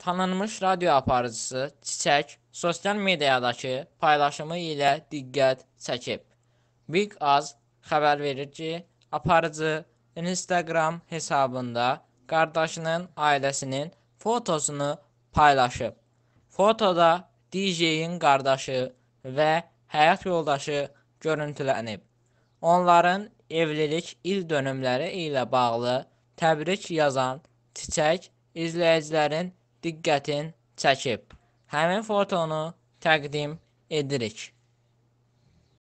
Tanınmış radio aparıcısı Çiçək sosial mediadakı paylaşımı ilə diqqət çəkib. Big Az xəbər verir ki, aparıcı Instagram hesabında qardaşının ailəsinin fotosunu paylaşıb. Fotoda DJ-in qardaşı və həyat yoldaşı görüntülənib. Onların evlilik il dönümləri ilə bağlı təbrik yazan Çiçək izləyicilərin diqqətin çəkib. Həmin fotonu təqdim edirik.